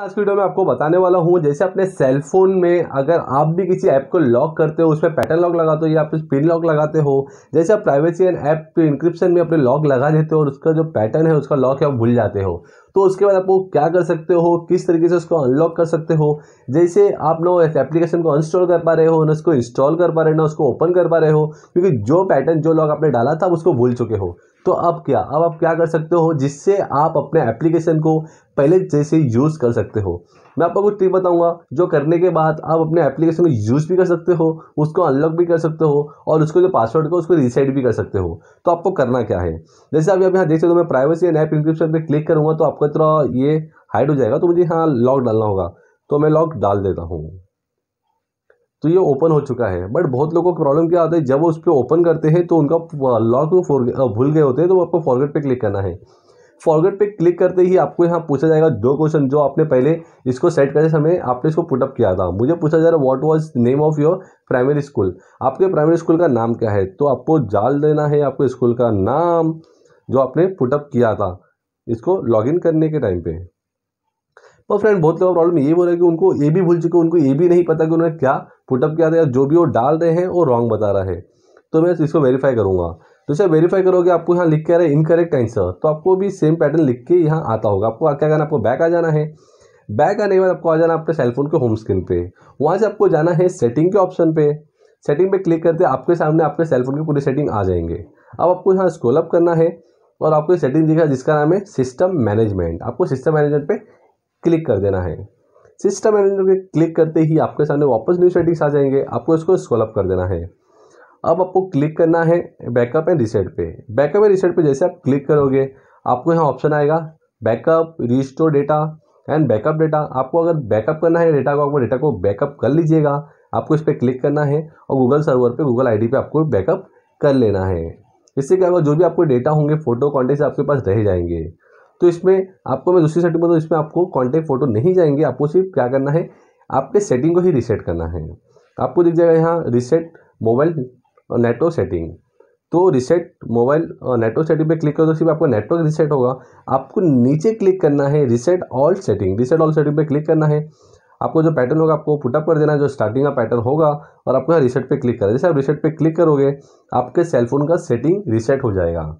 आज वीडियो में आपको बताने वाला हूँ जैसे अपने सेल फोन में अगर आप भी किसी ऐप को लॉक करते हो उस पर पैटर्न लॉक लगाते हो या फिर पिन लॉक लगाते हो जैसे आप प्राइवेसी एंड ऐप इंक्रिप्शन में अपने लॉक लगा देते हो और उसका जो पैटर्न है उसका लॉक है आप भूल जाते हो तो उसके बाद आपको क्या कर सकते हो किस तरीके से उसको अनलॉक कर सकते हो जैसे आप ना इस एप्लीकेशन को अनस्टॉल कर पा रहे हो ना उसको इंस्टॉल कर पा रहे हो ना उसको ओपन कर पा रहे हो क्योंकि जो पैटर्न जो लॉक आपने डाला था उसको भूल चुके हो तो अब क्या अब आप क्या कर सकते हो जिससे आप अपने एप्लीकेशन को पहले जैसे यूज़ कर सकते हो मैं आपको कुछ टिप बताऊंगा जो करने के बाद आप अपने एप्लीकेशन को यूज़ भी कर सकते हो उसको अनलॉक भी कर सकते हो और उसको जो पासवर्ड को उसको रीसेट भी कर सकते हो तो आपको करना क्या है जैसे आप यहाँ देख सकते हो मैं प्राइवेसी एंड ऐप इंक्रिप्शन पर क्लिक करूँगा तो आपका थोड़ा ये हाइड हो जाएगा तो मुझे यहाँ लॉक डालना होगा तो मैं लॉक डाल देता हूँ तो ये ओपन हो चुका है बट बहुत लोगों को प्रॉब्लम क्या आता है जब वो उस पर ओपन करते हैं तो उनका लॉक भूल गए होते हैं तो आपको फॉरवर्ड पे क्लिक करना है फॉरवर्ड पे क्लिक करते ही आपको यहाँ पूछा जाएगा दो क्वेश्चन जो आपने पहले इसको सेट करते समय आपने इसको पुटअप किया था मुझे पूछा जा रहा है what was name of your primary school आपके प्राइमरी स्कूल का नाम क्या है तो आपको जाल देना है आपको स्कूल का नाम जो आपने पुटअप किया था इसको लॉगिन करने के टाइम पे पर फ्रेंड बहुत लोगों का प्रॉब्लम ये हो रहा है कि उनको ये भी भूल चुके उनको ये भी नहीं पता कि उन्होंने क्या पुटअप किया था जो भी वो डाल रहे हैं वो रॉन्ग बता रहा है तो मैं इसको वेरीफाई करूँगा तो सर वेरीफाई करोगे आपको यहाँ लिख के आ रहा है इनकरेक्ट आंसर तो आपको भी सेम पैटर्न लिख के यहाँ आता होगा आपको क्या करना आपको बैक आ जाना है बैक आने के बाद आपको आ जाना अपने सेलफोन के होम स्क्रीन पे वहाँ से आपको जाना है सेटिंग के ऑप्शन पे सेटिंग पे क्लिक करते आपके सामने आपके सेलफोन की पूरी सेटिंग आ जाएंगे अब आपको यहाँ स्क्रोल अप करना है और आपको सेटिंग दिखा जिसका नाम है सिस्टम मैनेजमेंट आपको सिस्टम मैनेजमेंट पर क्लिक कर देना है सिस्टम मैनेजर पे क्लिक करते ही आपके सामने वापस न्यू सेटिंग्स आ जाएंगे आपको इसको स्कॉलअप कर देना है अब आपको क्लिक करना है बैकअप एंड रिसेट पे बैकअप एंड रिसेट पे जैसे आप क्लिक करोगे आपको यहाँ ऑप्शन आएगा backup restore data and backup data आपको अगर बैकअप करना है डेटा को आपको डेटा को बैकअप कर लीजिएगा आपको इस पर क्लिक करना है और गूगल सर्वर पे गूगल आईडी पे आपको बैकअप कर लेना है इससे क्या होगा जो भी आपको डेटा होंगे फोटो कॉन्टेक्ट आपके पास रह जाएंगे तो इसमें आपको मैं दूसरी सेटिंग बताऊँ इसमें आपको कॉन्टैक्ट फ़ोटो नहीं जाएंगे आपको सिर्फ क्या करना है आपके सेटिंग को ही रिसेट करना है तो आपको दिख जाएगा यहाँ रिसेट मोबाइल नेटवर्क सेटिंग तो रिसेट मोबाइल नेटवर्क सेटिंग पे क्लिक करो तो सिर्फ आपका नेटवर्क रिसेट होगा आपको नीचे क्लिक करना है reset all setting reset all setting पे क्लिक करना है आपको जो पैटर्न होगा आपको पुटअप कर देना है जो स्टार्टिंग का पैटर्न होगा और आपको यहाँ रिसेट पे क्लिक करना है जैसे आप रिसेट पे क्लिक करोगे आपके सेलफोन का सेटिंग रिसेट हो जाएगा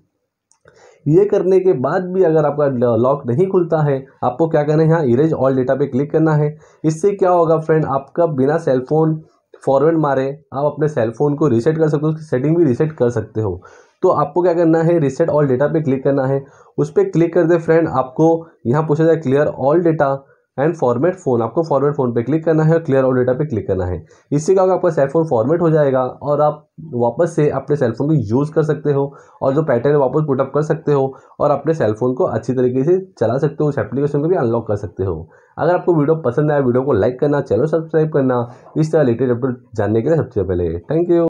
ये करने के बाद भी अगर आपका लॉक नहीं खुलता है आपको क्या करना है यहाँ इरेज ऑल डेटा पे क्लिक करना है इससे क्या होगा फ्रेंड आपका बिना सेलफोन फॉरवर्ड मारे आप अपने सेलफोन को रीसेट कर सकते हो उसकी सेटिंग भी रीसेट कर सकते हो तो आपको क्या करना है रीसेट ऑल डेटा पे क्लिक करना है उस पर क्लिक करते फ्रेंड आपको यहाँ पूछा जाए clear all data and format phone आपको फॉर्मेट फोन पे क्लिक करना है और क्लियर ऑल डेटा पे क्लिक करना है इससे क्या होगा आपका सेलफोन फॉर्मेट हो जाएगा और आप वापस से अपने सेलफोन को यूज़ कर सकते हो और जो पैटर्न है वापस पुटअप कर सकते हो और अपने सेलफोन को अच्छी तरीके से चला सकते हो उस एप्लीकेशन को भी अनलॉक कर सकते हो अगर आपको वीडियो पसंद आया वीडियो को लाइक करना चैनल सब्सक्राइब करना इस तरह लेटेस्ट अपडेट जानने के लिए सबसे पहले थैंक यू